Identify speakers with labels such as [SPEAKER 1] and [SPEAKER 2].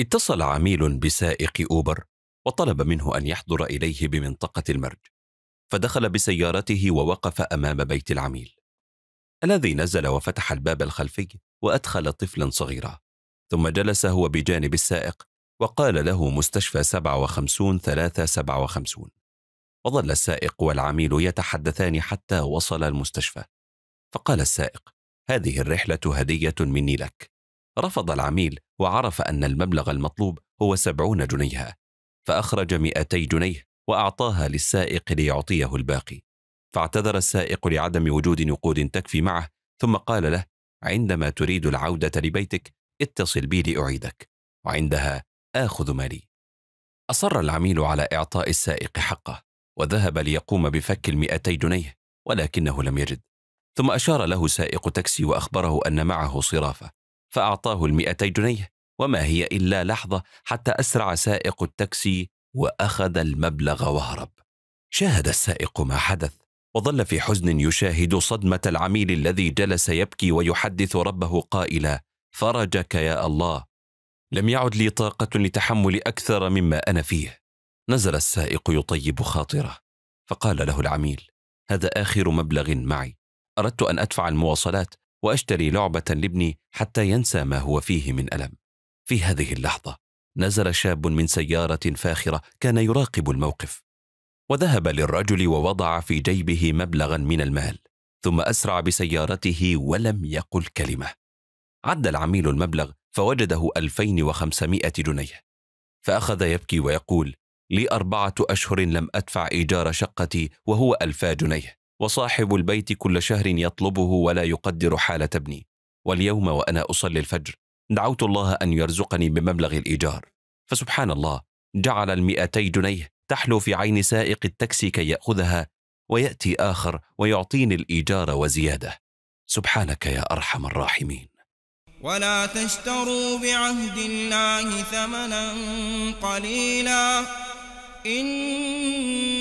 [SPEAKER 1] اتصل عميل بسائق أوبر وطلب منه أن يحضر إليه بمنطقة المرج فدخل بسيارته ووقف أمام بيت العميل الذي نزل وفتح الباب الخلفي وأدخل طفلا صغيرا ثم جلس هو بجانب السائق وقال له مستشفى 57 357 وظل السائق والعميل يتحدثان حتى وصل المستشفى فقال السائق هذه الرحلة هدية مني لك رفض العميل وعرف أن المبلغ المطلوب هو سبعون جنيها فأخرج مئتي جنيه وأعطاها للسائق ليعطيه الباقي فاعتذر السائق لعدم وجود نقود تكفي معه ثم قال له عندما تريد العودة لبيتك اتصل بي لأعيدك وعندها آخذ مالي أصر العميل على إعطاء السائق حقه وذهب ليقوم بفك المئتي جنيه ولكنه لم يجد ثم أشار له سائق تاكسي وأخبره أن معه صرافة فأعطاه المئتي جنيه وما هي إلا لحظة حتى أسرع سائق التاكسي وأخذ المبلغ وهرب شاهد السائق ما حدث وظل في حزن يشاهد صدمة العميل الذي جلس يبكي ويحدث ربه قائلا فرجك يا الله لم يعد لي طاقة لتحمل أكثر مما أنا فيه نزل السائق يطيب خاطره فقال له العميل هذا آخر مبلغ معي أردت أن أدفع المواصلات واشتري لعبه لابني حتى ينسى ما هو فيه من الم في هذه اللحظه نزل شاب من سياره فاخره كان يراقب الموقف وذهب للرجل ووضع في جيبه مبلغا من المال ثم اسرع بسيارته ولم يقل كلمه عد العميل المبلغ فوجده 2500 جنيه فأخذ يبكي ويقول لي أربعة أشهر لم أدفع إيجار شقتي وهو ألفا جنيه وصاحب البيت كل شهر يطلبه ولا يقدر حالة ابني واليوم وأنا أصلي الفجر دعوت الله أن يرزقني بمبلغ الإيجار فسبحان الله جعل المئتي جنيه تحلو في عين سائق التاكسي كي يأخذها ويأتي آخر ويعطيني الإيجار وزيادة سبحانك يا أرحم الراحمين
[SPEAKER 2] ولا تشتروا بعهد الله ثمنا قليلا إن